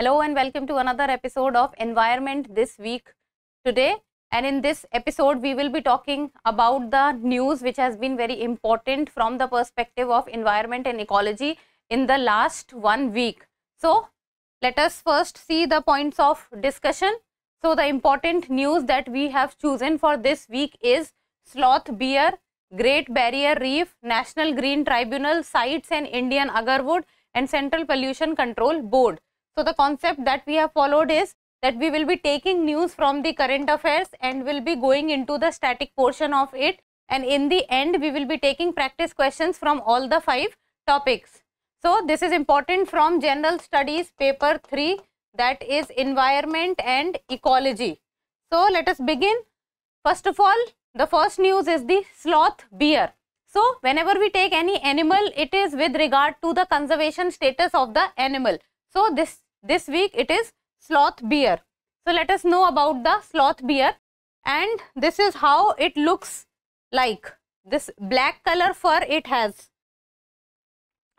Hello and welcome to another episode of Environment This Week today. And in this episode, we will be talking about the news which has been very important from the perspective of environment and ecology in the last one week. So, let us first see the points of discussion. So, the important news that we have chosen for this week is Sloth Bear, Great Barrier Reef, National Green Tribunal, Sites and Indian Agarwood and Central Pollution Control Board. So, the concept that we have followed is that we will be taking news from the current affairs and will be going into the static portion of it and in the end we will be taking practice questions from all the five topics. So, this is important from general studies paper 3 that is environment and ecology. So, let us begin. First of all, the first news is the sloth bear. So, whenever we take any animal, it is with regard to the conservation status of the animal. So, this, this week it is sloth beer. So, let us know about the sloth beer and this is how it looks like this black color fur it has.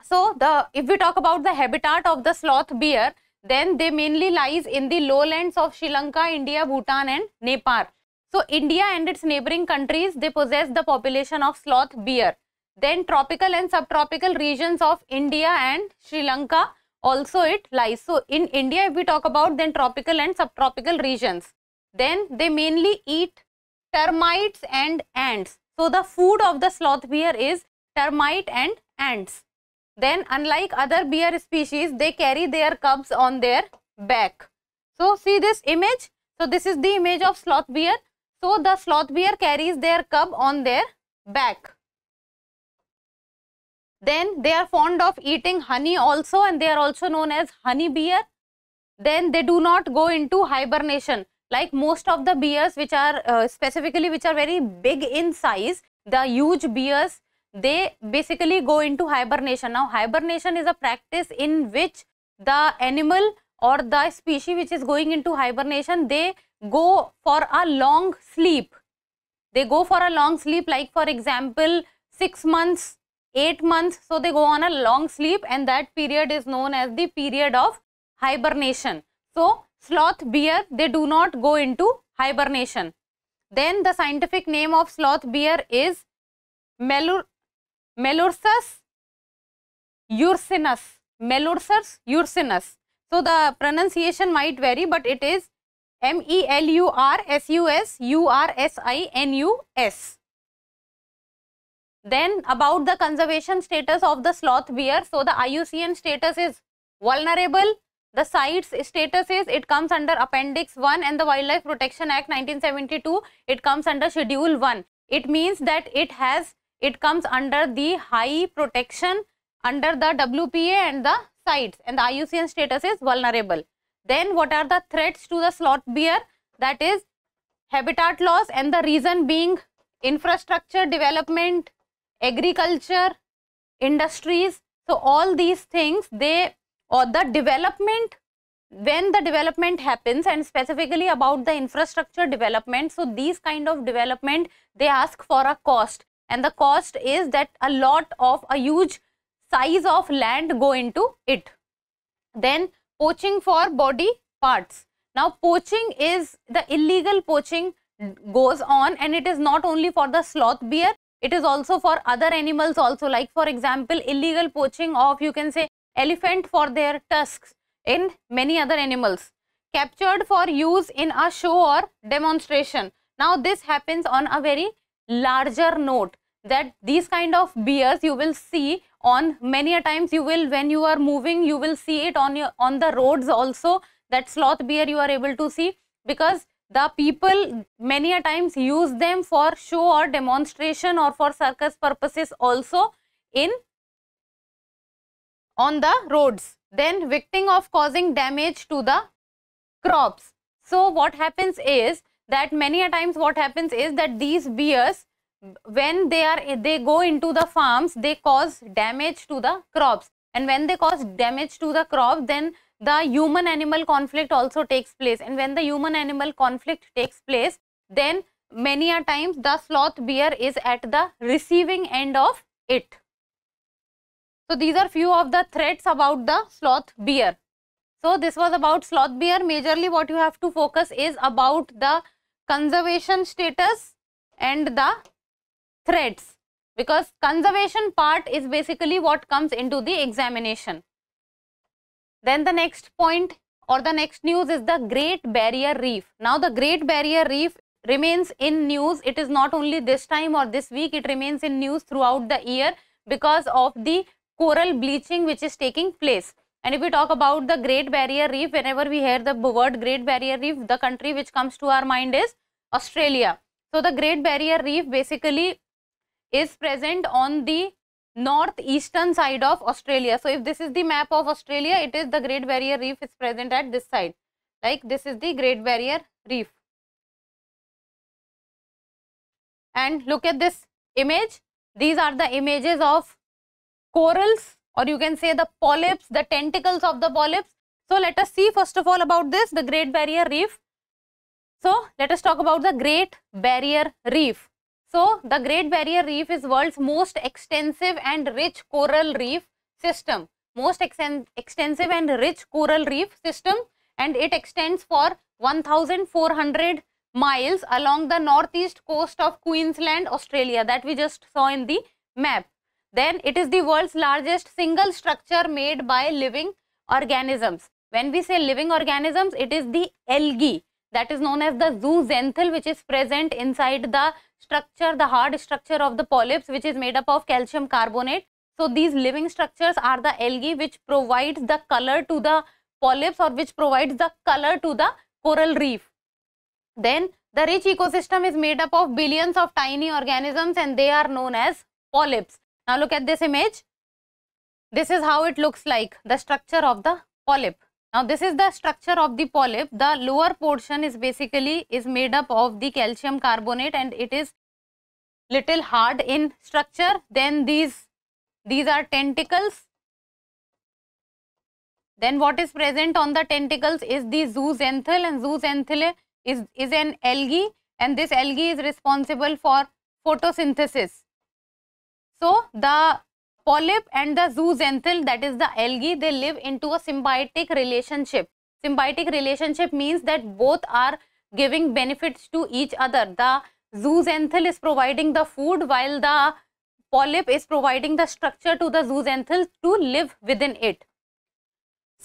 So, the if we talk about the habitat of the sloth bear, then they mainly lies in the lowlands of Sri Lanka, India, Bhutan and Nepal. So, India and its neighboring countries, they possess the population of sloth bear. Then tropical and subtropical regions of India and Sri Lanka, also it lies. So in India if we talk about then tropical and subtropical regions then they mainly eat termites and ants. So the food of the sloth bear is termite and ants. Then unlike other bear species they carry their cubs on their back. So see this image. So this is the image of sloth bear. So the sloth bear carries their cub on their back. Then they are fond of eating honey also and they are also known as honey bear Then they do not go into hibernation. Like most of the bears which are uh, specifically which are very big in size, the huge bears, they basically go into hibernation. Now hibernation is a practice in which the animal or the species which is going into hibernation, they go for a long sleep. They go for a long sleep like for example, 6 months 8 months. So, they go on a long sleep and that period is known as the period of hibernation. So, sloth bear, they do not go into hibernation. Then the scientific name of sloth bear is Melur Melursus ursinus. Melursus ursinus. So, the pronunciation might vary, but it is M E L U R S U S U R S I N U S. Then about the conservation status of the sloth bear. So the IUCN status is vulnerable. The site's status is it comes under Appendix 1 and the Wildlife Protection Act 1972. It comes under Schedule 1. It means that it has, it comes under the high protection under the WPA and the sites and the IUCN status is vulnerable. Then what are the threats to the sloth bear? That is habitat loss and the reason being infrastructure development, agriculture, industries. So, all these things they or the development when the development happens and specifically about the infrastructure development. So, these kind of development they ask for a cost and the cost is that a lot of a huge size of land go into it. Then poaching for body parts. Now poaching is the illegal poaching goes on and it is not only for the sloth bear it is also for other animals also like for example illegal poaching of you can say elephant for their tusks in many other animals captured for use in a show or demonstration. Now this happens on a very larger note that these kind of bears you will see on many a times you will when you are moving you will see it on your on the roads also that sloth bear you are able to see because the people many a times use them for show or demonstration or for circus purposes also in on the roads then victim of causing damage to the crops so what happens is that many a times what happens is that these bears when they are they go into the farms they cause damage to the crops and when they cause damage to the crop then the human animal conflict also takes place and when the human animal conflict takes place then many a times the sloth bear is at the receiving end of it. So these are few of the threats about the sloth bear. So this was about sloth bear majorly what you have to focus is about the conservation status and the threats because conservation part is basically what comes into the examination. Then the next point or the next news is the Great Barrier Reef. Now the Great Barrier Reef remains in news. It is not only this time or this week, it remains in news throughout the year because of the coral bleaching which is taking place. And if we talk about the Great Barrier Reef, whenever we hear the word Great Barrier Reef, the country which comes to our mind is Australia. So the Great Barrier Reef basically is present on the northeastern side of Australia. So, if this is the map of Australia, it is the Great Barrier Reef is present at this side. Like this is the Great Barrier Reef. And look at this image. These are the images of corals or you can say the polyps, the tentacles of the polyps. So, let us see first of all about this, the Great Barrier Reef. So, let us talk about the Great Barrier Reef. So, the Great Barrier Reef is world's most extensive and rich coral reef system. Most extensive and rich coral reef system and it extends for 1400 miles along the northeast coast of Queensland, Australia that we just saw in the map. Then it is the world's largest single structure made by living organisms. When we say living organisms, it is the algae that is known as the zooxanthal which is present inside the structure, the hard structure of the polyps, which is made up of calcium carbonate. So these living structures are the algae which provides the color to the polyps or which provides the color to the coral reef. Then the rich ecosystem is made up of billions of tiny organisms and they are known as polyps. Now look at this image. This is how it looks like, the structure of the polyp. Now, this is the structure of the polyp. The lower portion is basically is made up of the calcium carbonate and it is little hard in structure. Then these, these are tentacles. Then what is present on the tentacles is the zooxanthal and zooxanthal is, is an algae and this algae is responsible for photosynthesis. So, the polyp and the zooxanthal that is the algae they live into a symbiotic relationship symbiotic relationship means that both are giving benefits to each other the zooxanthal is providing the food while the polyp is providing the structure to the zooxanthal to live within it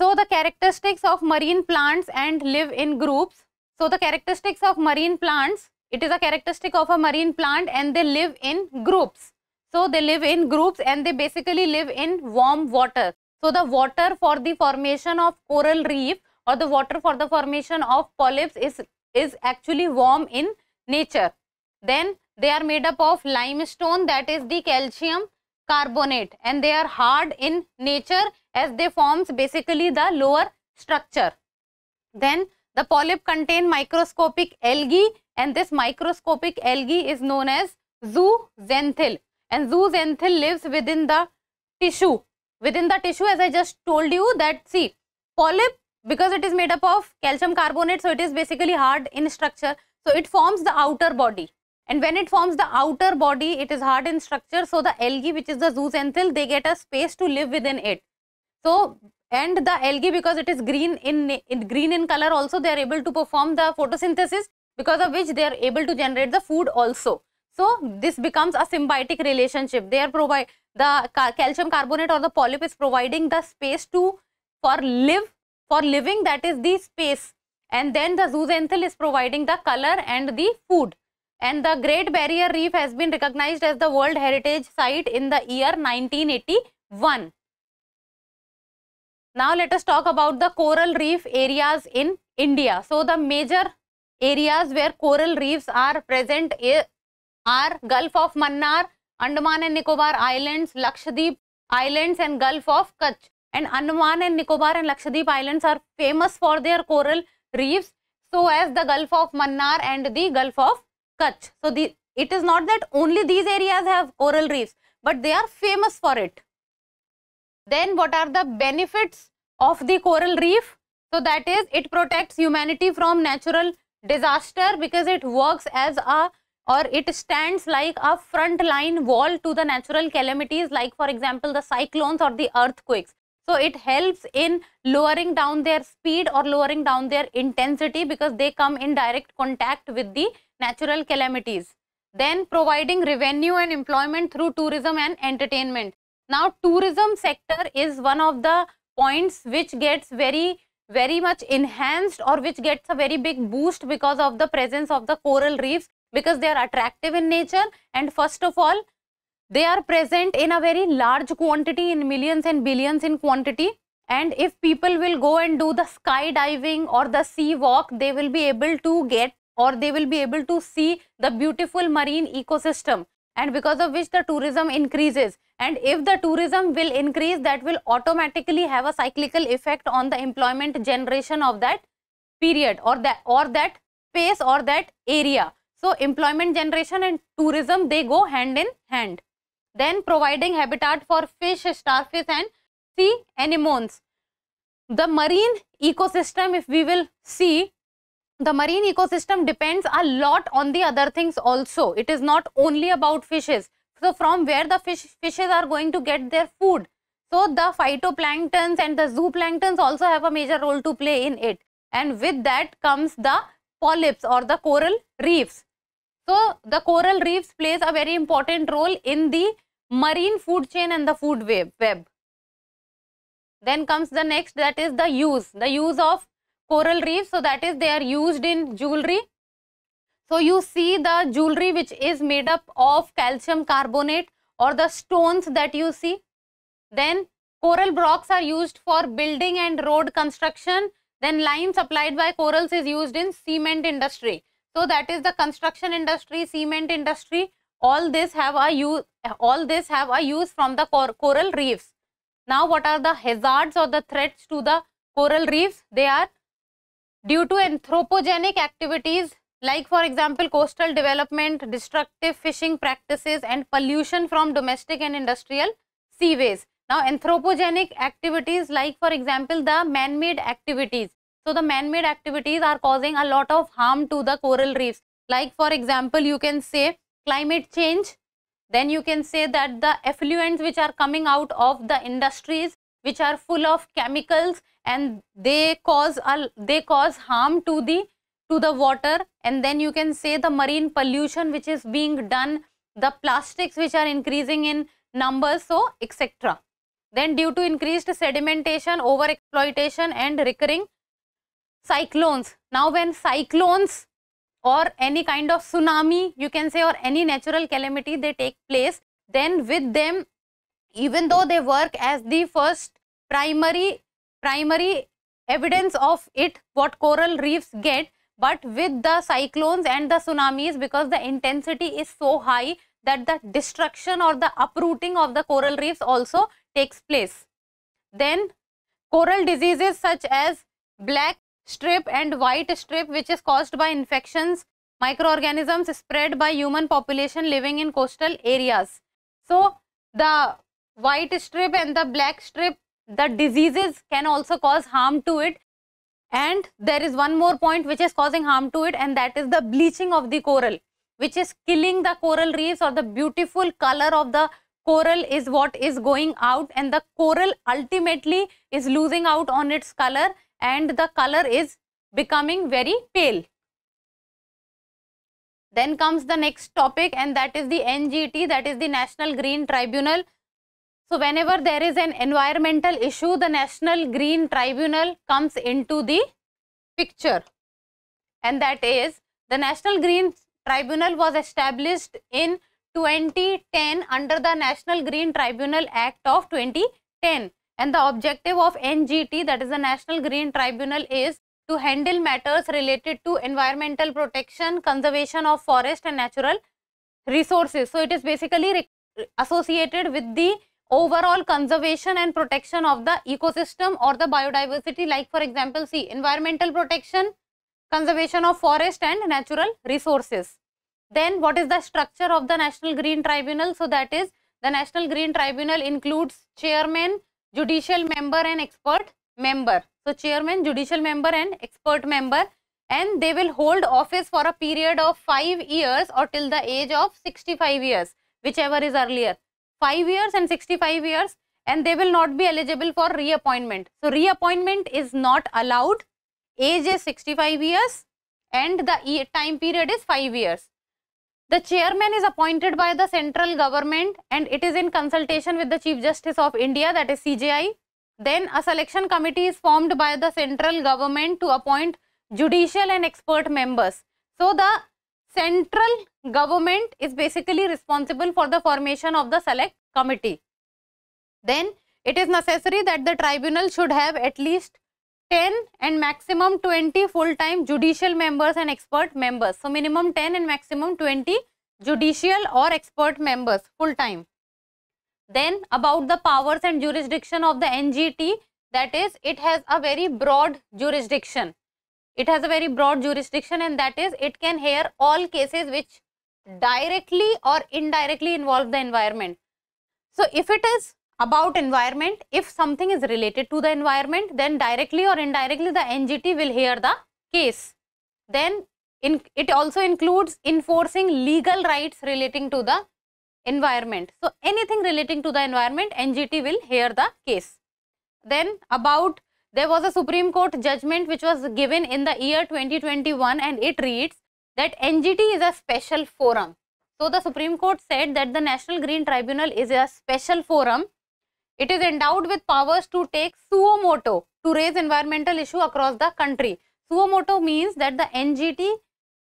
so the characteristics of marine plants and live in groups so the characteristics of marine plants it is a characteristic of a marine plant and they live in groups so they live in groups and they basically live in warm water. So the water for the formation of coral reef or the water for the formation of polyps is, is actually warm in nature. Then they are made up of limestone that is the calcium carbonate and they are hard in nature as they forms basically the lower structure. Then the polyp contain microscopic algae and this microscopic algae is known as zooxanthil and zooxanthine lives within the tissue. Within the tissue as I just told you that see polyp because it is made up of calcium carbonate so it is basically hard in structure so it forms the outer body and when it forms the outer body it is hard in structure so the algae which is the zooxanthine they get a space to live within it so and the algae because it is green in, in green in color also they are able to perform the photosynthesis because of which they are able to generate the food also so, this becomes a symbiotic relationship. They are provide the calcium carbonate or the polyp is providing the space to for live for living that is the space and then the zooxanthal is providing the color and the food and the Great Barrier Reef has been recognized as the World Heritage Site in the year 1981. Now let us talk about the coral reef areas in India. So the major areas where coral reefs are present are Gulf of Mannar, Andaman and Nicobar Islands, Lakshadweep Islands and Gulf of Kutch. And Andaman and Nicobar and Lakshadweep Islands are famous for their coral reefs. So as the Gulf of Mannar and the Gulf of Kutch. So the, it is not that only these areas have coral reefs, but they are famous for it. Then what are the benefits of the coral reef? So that is it protects humanity from natural disaster because it works as a or it stands like a front line wall to the natural calamities like for example the cyclones or the earthquakes. So it helps in lowering down their speed or lowering down their intensity because they come in direct contact with the natural calamities. Then providing revenue and employment through tourism and entertainment. Now tourism sector is one of the points which gets very very much enhanced or which gets a very big boost because of the presence of the coral reefs because they are attractive in nature and first of all they are present in a very large quantity in millions and billions in quantity and if people will go and do the skydiving or the sea walk they will be able to get or they will be able to see the beautiful marine ecosystem and because of which the tourism increases and if the tourism will increase that will automatically have a cyclical effect on the employment generation of that period or that or that space or that area so, employment generation and tourism, they go hand in hand. Then providing habitat for fish, starfish and sea anemones. The marine ecosystem, if we will see, the marine ecosystem depends a lot on the other things also. It is not only about fishes. So, from where the fish, fishes are going to get their food. So, the phytoplanktons and the zooplanktons also have a major role to play in it. And with that comes the polyps or the coral reefs so, the coral reefs plays a very important role in the marine food chain and the food web. Then comes the next that is the use, the use of coral reefs. So, that is they are used in jewelry. So, you see the jewelry which is made up of calcium carbonate or the stones that you see. Then coral blocks are used for building and road construction. Then lime supplied by corals is used in cement industry. So that is the construction industry, cement industry. All this have a use. All this have a use from the cor coral reefs. Now, what are the hazards or the threats to the coral reefs? They are due to anthropogenic activities like for example coastal development, destructive fishing practices and pollution from domestic and industrial seaways. Now anthropogenic activities like for example the man-made activities so the man-made activities are causing a lot of harm to the coral reefs. Like for example, you can say climate change. Then you can say that the effluents which are coming out of the industries which are full of chemicals and they cause a they cause harm to the to the water and then you can say the marine pollution which is being done the plastics which are increasing in numbers so etc then due to increased sedimentation over exploitation and recurring cyclones. Now when cyclones or any kind of tsunami you can say or any natural calamity they take place then with them even though they work as the first primary primary evidence of it what coral reefs get but with the cyclones and the tsunamis because the intensity is so high that the destruction or the uprooting of the coral reefs also takes place. Then coral diseases such as black strip and white strip which is caused by infections, microorganisms spread by human population living in coastal areas. So, the white strip and the black strip, the diseases can also cause harm to it. And there is one more point which is causing harm to it and that is the bleaching of the coral which is killing the coral reefs or the beautiful color of the coral is what is going out and the coral ultimately is losing out on its color and the color is becoming very pale. Then comes the next topic and that is the NGT that is the National Green Tribunal. So, whenever there is an environmental issue the National Green Tribunal comes into the picture and that is the National Green Tribunal was established in 2010 under the National Green Tribunal Act of 2010 and the objective of NGT, that is the National Green Tribunal, is to handle matters related to environmental protection, conservation of forest and natural resources. So, it is basically associated with the overall conservation and protection of the ecosystem or the biodiversity like for example, see environmental protection, conservation of forest and natural resources. Then what is the structure of the National Green Tribunal? So, that is the National Green Tribunal includes chairman, judicial member and expert member. So, chairman, judicial member and expert member and they will hold office for a period of 5 years or till the age of 65 years, whichever is earlier. 5 years and 65 years and they will not be eligible for reappointment. So, reappointment is not allowed. Age is 65 years and the time period is 5 years. The chairman is appointed by the central government and it is in consultation with the Chief Justice of India that is CJI. Then a selection committee is formed by the central government to appoint judicial and expert members. So the central government is basically responsible for the formation of the select committee. Then it is necessary that the tribunal should have at least 10 and maximum 20 full-time judicial members and expert members. So, minimum 10 and maximum 20 judicial or expert members full-time. Then about the powers and jurisdiction of the NGT that is it has a very broad jurisdiction. It has a very broad jurisdiction and that is it can hear all cases which directly or indirectly involve the environment. So, if it is about environment. If something is related to the environment, then directly or indirectly the NGT will hear the case. Then in, it also includes enforcing legal rights relating to the environment. So, anything relating to the environment, NGT will hear the case. Then about, there was a Supreme Court judgment which was given in the year 2021 and it reads that NGT is a special forum. So, the Supreme Court said that the National Green Tribunal is a special forum it is endowed with powers to take suo to raise environmental issue across the country. Suo means that the NGT,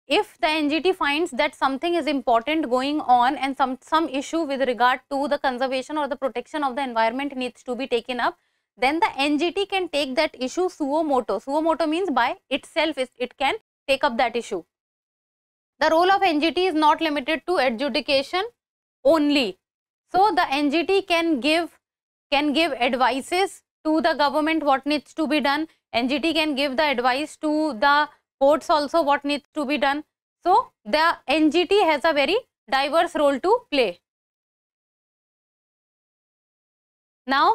if the NGT finds that something is important going on and some, some issue with regard to the conservation or the protection of the environment needs to be taken up, then the NGT can take that issue suo moto. Suo moto means by itself it can take up that issue. The role of NGT is not limited to adjudication only. So, the NGT can give can give advices to the government what needs to be done. NGT can give the advice to the courts also what needs to be done. So, the NGT has a very diverse role to play. Now,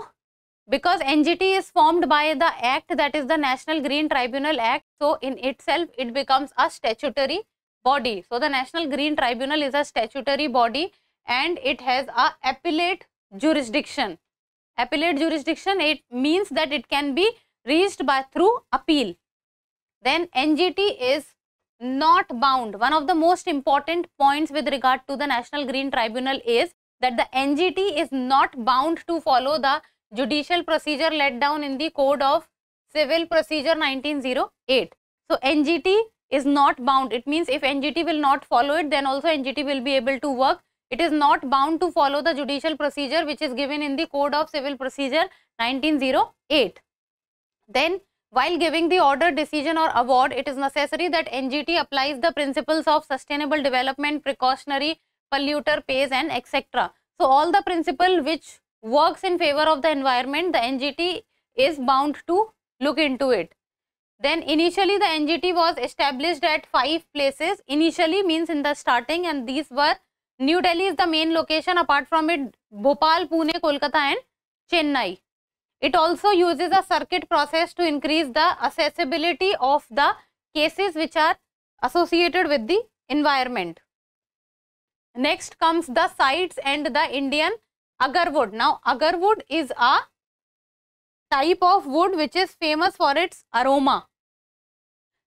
because NGT is formed by the act that is the National Green Tribunal Act. So, in itself it becomes a statutory body. So, the National Green Tribunal is a statutory body and it has a appellate jurisdiction. Appellate jurisdiction, it means that it can be reached by through appeal. Then NGT is not bound. One of the most important points with regard to the National Green Tribunal is that the NGT is not bound to follow the judicial procedure laid down in the Code of Civil Procedure 1908. So, NGT is not bound. It means if NGT will not follow it, then also NGT will be able to work. It is not bound to follow the judicial procedure which is given in the Code of Civil Procedure 1908. Then, while giving the order, decision or award, it is necessary that NGT applies the principles of sustainable development, precautionary, polluter pays and etc. So, all the principle which works in favor of the environment, the NGT is bound to look into it. Then initially the NGT was established at five places. Initially means in the starting and these were New Delhi is the main location. Apart from it, Bhopal, Pune, Kolkata, and Chennai. It also uses a circuit process to increase the accessibility of the cases which are associated with the environment. Next comes the sites and the Indian agarwood. Now, agarwood is a type of wood which is famous for its aroma.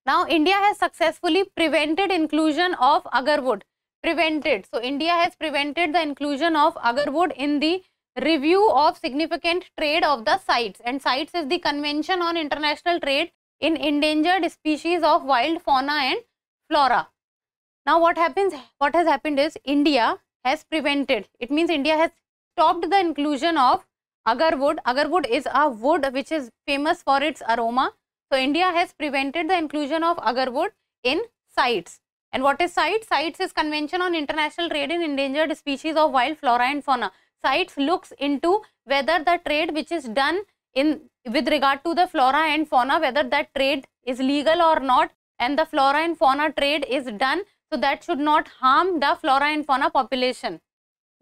Now, India has successfully prevented inclusion of agarwood prevented. So, India has prevented the inclusion of agarwood in the review of significant trade of the sites and sites is the convention on international trade in endangered species of wild fauna and flora. Now, what happens, what has happened is India has prevented, it means India has stopped the inclusion of agarwood. Agarwood is a wood which is famous for its aroma. So, India has prevented the inclusion of agarwood in sites. And what is CITES? CITES is Convention on International Trade in Endangered Species of Wild Flora and Fauna. CITES looks into whether the trade which is done in with regard to the flora and fauna, whether that trade is legal or not and the flora and fauna trade is done. So, that should not harm the flora and fauna population.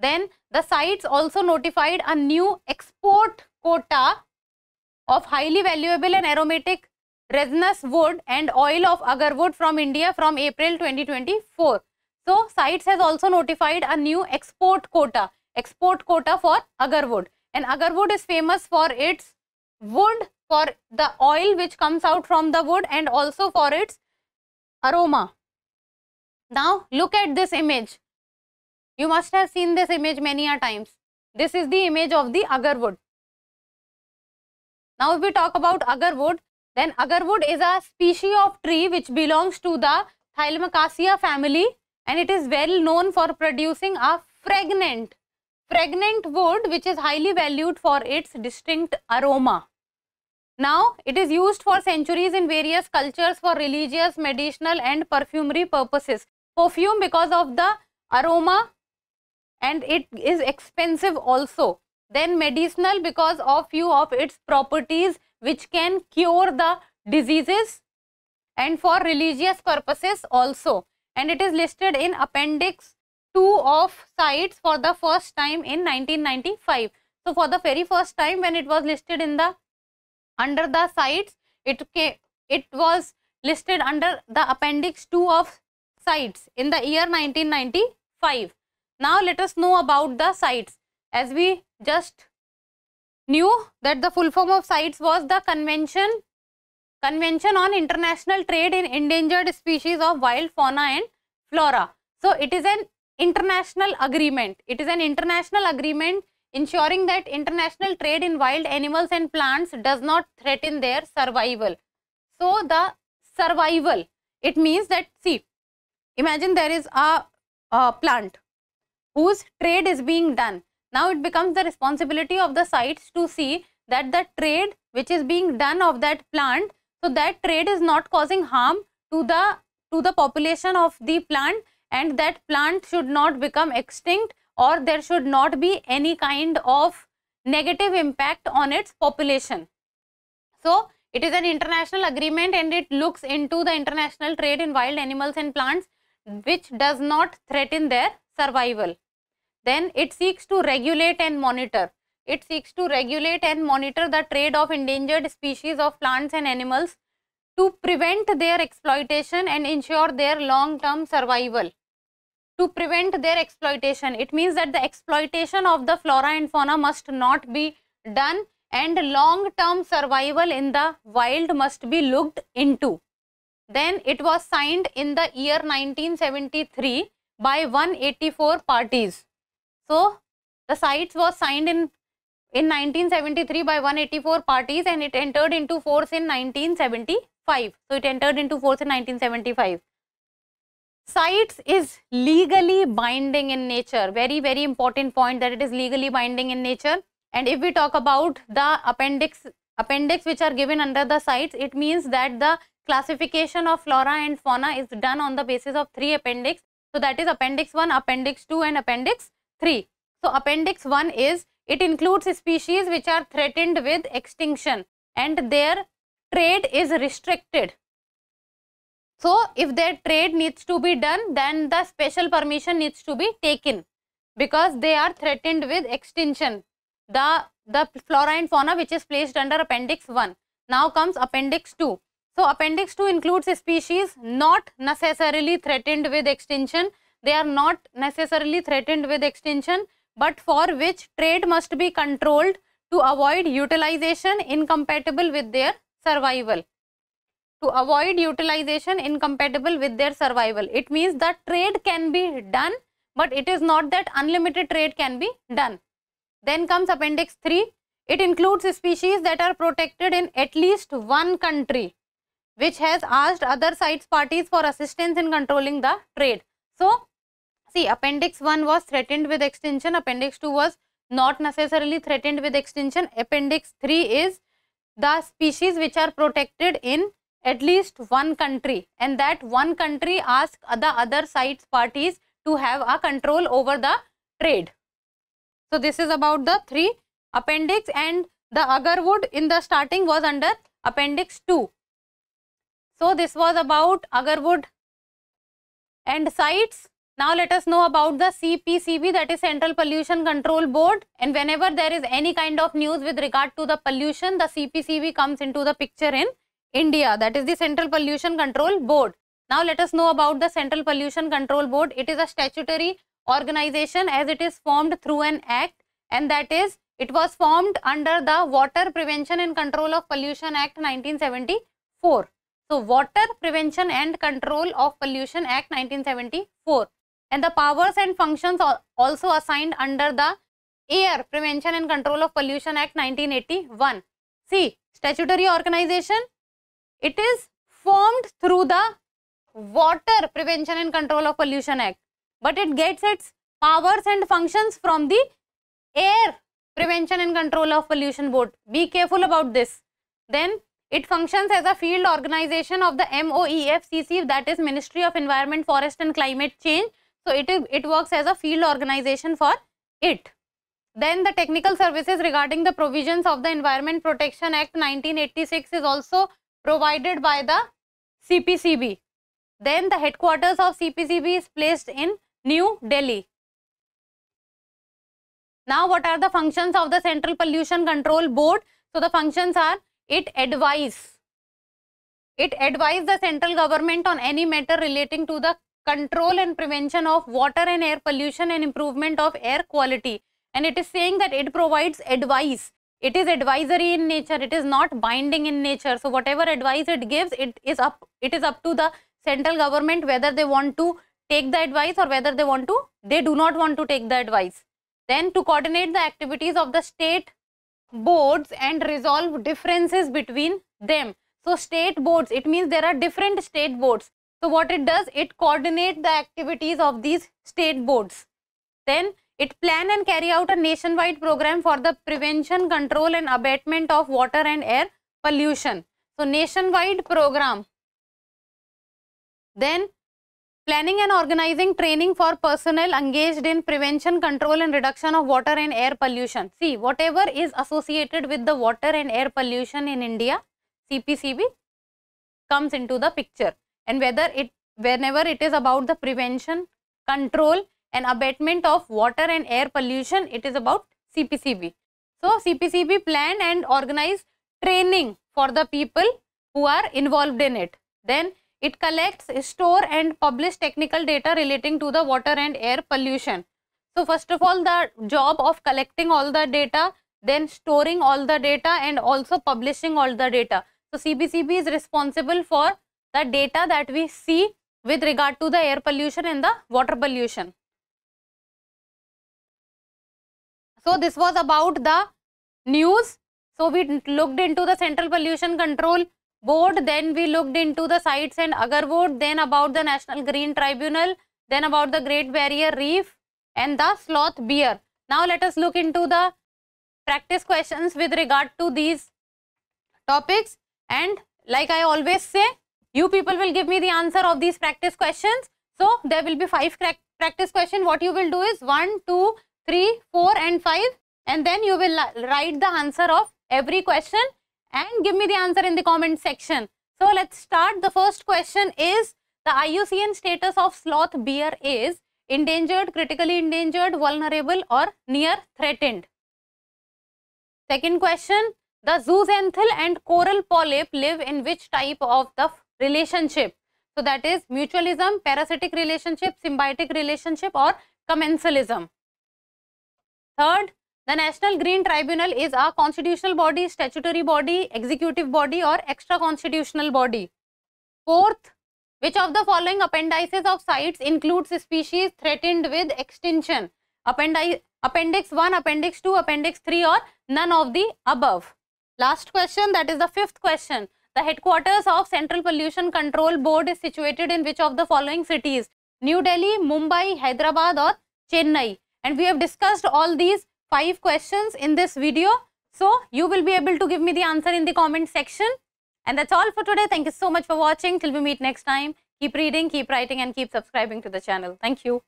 Then the CITES also notified a new export quota of highly valuable and aromatic resinous wood and oil of agarwood from India from April 2024. So, sites has also notified a new export quota, export quota for agarwood. And agarwood is famous for its wood, for the oil which comes out from the wood and also for its aroma. Now, look at this image. You must have seen this image many a times. This is the image of the agarwood. Now, if we talk about agarwood. Then agarwood is a species of tree which belongs to the Thylmacaceae family and it is well known for producing a fragrant, fragrant wood which is highly valued for its distinct aroma. Now, it is used for centuries in various cultures for religious, medicinal and perfumery purposes. Perfume because of the aroma and it is expensive also. Then medicinal because of few of its properties which can cure the diseases and for religious purposes also and it is listed in appendix 2 of sites for the first time in 1995 so for the very first time when it was listed in the under the sites it it was listed under the appendix 2 of sites in the year 1995 now let us know about the sites as we just knew that the full form of CITES was the Convention Convention on International Trade in Endangered Species of Wild Fauna and Flora. So, it is an international agreement. It is an international agreement ensuring that international trade in wild animals and plants does not threaten their survival. So, the survival, it means that see, imagine there is a, a plant whose trade is being done now it becomes the responsibility of the sites to see that the trade which is being done of that plant, so that trade is not causing harm to the to the population of the plant and that plant should not become extinct or there should not be any kind of negative impact on its population. So, it is an international agreement and it looks into the international trade in wild animals and plants which does not threaten their survival. Then it seeks to regulate and monitor. It seeks to regulate and monitor the trade of endangered species of plants and animals to prevent their exploitation and ensure their long-term survival. To prevent their exploitation, it means that the exploitation of the flora and fauna must not be done and long-term survival in the wild must be looked into. Then it was signed in the year 1973 by 184 parties. So, the sites was signed in, in 1973 by 184 parties and it entered into force in 1975. So, it entered into force in 1975. Sites is legally binding in nature. Very, very important point that it is legally binding in nature. And if we talk about the appendix, appendix which are given under the sites, it means that the classification of flora and fauna is done on the basis of three appendix. So that is appendix 1, appendix 2 and appendix 3. So, appendix 1 is it includes species which are threatened with extinction and their trade is restricted. So, if their trade needs to be done, then the special permission needs to be taken because they are threatened with extinction. The, the flora and fauna which is placed under appendix 1. Now comes appendix 2. So, appendix 2 includes species not necessarily threatened with extinction they are not necessarily threatened with extinction but for which trade must be controlled to avoid utilization incompatible with their survival to avoid utilization incompatible with their survival it means that trade can be done but it is not that unlimited trade can be done then comes appendix 3 it includes species that are protected in at least one country which has asked other sides parties for assistance in controlling the trade so See, Appendix 1 was threatened with extinction. Appendix 2 was not necessarily threatened with extinction. Appendix 3 is the species which are protected in at least one country and that one country asks the other side's parties to have a control over the trade. So, this is about the three appendix and the agarwood in the starting was under appendix 2. So, this was about agarwood and sites now let us know about the CPCB that is Central Pollution Control Board and whenever there is any kind of news with regard to the pollution the CPCB comes into the picture in India that is the Central Pollution Control Board. Now let us know about the Central Pollution Control Board. It is a statutory organization as it is formed through an act and that is it was formed under the Water Prevention and Control of Pollution Act 1974. So Water Prevention and Control of Pollution Act 1974 and the powers and functions are also assigned under the Air Prevention and Control of Pollution Act 1981. See, statutory organization, it is formed through the Water Prevention and Control of Pollution Act, but it gets its powers and functions from the Air Prevention and Control of Pollution Board. Be careful about this. Then it functions as a field organization of the MOEFCC that is Ministry of Environment, Forest and Climate Change so, it, it works as a field organization for it. Then the technical services regarding the provisions of the Environment Protection Act 1986 is also provided by the CPCB. Then the headquarters of CPCB is placed in New Delhi. Now what are the functions of the Central Pollution Control Board? So the functions are it advise. It advise the central government on any matter relating to the control and prevention of water and air pollution and improvement of air quality. And it is saying that it provides advice. It is advisory in nature. It is not binding in nature. So whatever advice it gives, it is up. It is up to the central government whether they want to take the advice or whether they want to. They do not want to take the advice. Then to coordinate the activities of the state boards and resolve differences between them. So state boards, it means there are different state boards. So what it does, it coordinates the activities of these state boards. Then it plan and carry out a nationwide program for the prevention, control and abatement of water and air pollution. So nationwide program. Then planning and organizing training for personnel engaged in prevention, control and reduction of water and air pollution. See whatever is associated with the water and air pollution in India, CPCB comes into the picture and whether it whenever it is about the prevention control and abatement of water and air pollution it is about cpcb so cpcb plan and organize training for the people who are involved in it then it collects store and publish technical data relating to the water and air pollution so first of all the job of collecting all the data then storing all the data and also publishing all the data so CPCB is responsible for the data that we see with regard to the air pollution and the water pollution. So, this was about the news. So, we looked into the Central Pollution Control Board, then we looked into the sites and agarwood, then about the National Green Tribunal, then about the Great Barrier Reef and the sloth beer. Now, let us look into the practice questions with regard to these topics and like I always say, you people will give me the answer of these practice questions. So, there will be 5 practice question. What you will do is 1, 2, 3, 4 and 5 and then you will write the answer of every question and give me the answer in the comment section. So, let's start. The first question is the IUCN status of sloth bear is endangered, critically endangered, vulnerable or near threatened. Second question, the zooxanthal and coral polyp live in which type of the relationship. So that is mutualism, parasitic relationship, symbiotic relationship or commensalism. Third, the National Green Tribunal is a constitutional body, statutory body, executive body or extra constitutional body. Fourth, which of the following appendices of sites includes species threatened with extinction? Appendi appendix 1, appendix 2, appendix 3 or none of the above. Last question that is the fifth question. The headquarters of Central Pollution Control Board is situated in which of the following cities? New Delhi, Mumbai, Hyderabad or Chennai. And we have discussed all these five questions in this video. So, you will be able to give me the answer in the comment section. And that's all for today. Thank you so much for watching. Till we meet next time, keep reading, keep writing and keep subscribing to the channel. Thank you.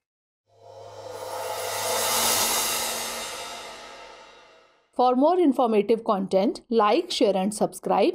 For more informative content, like, share and subscribe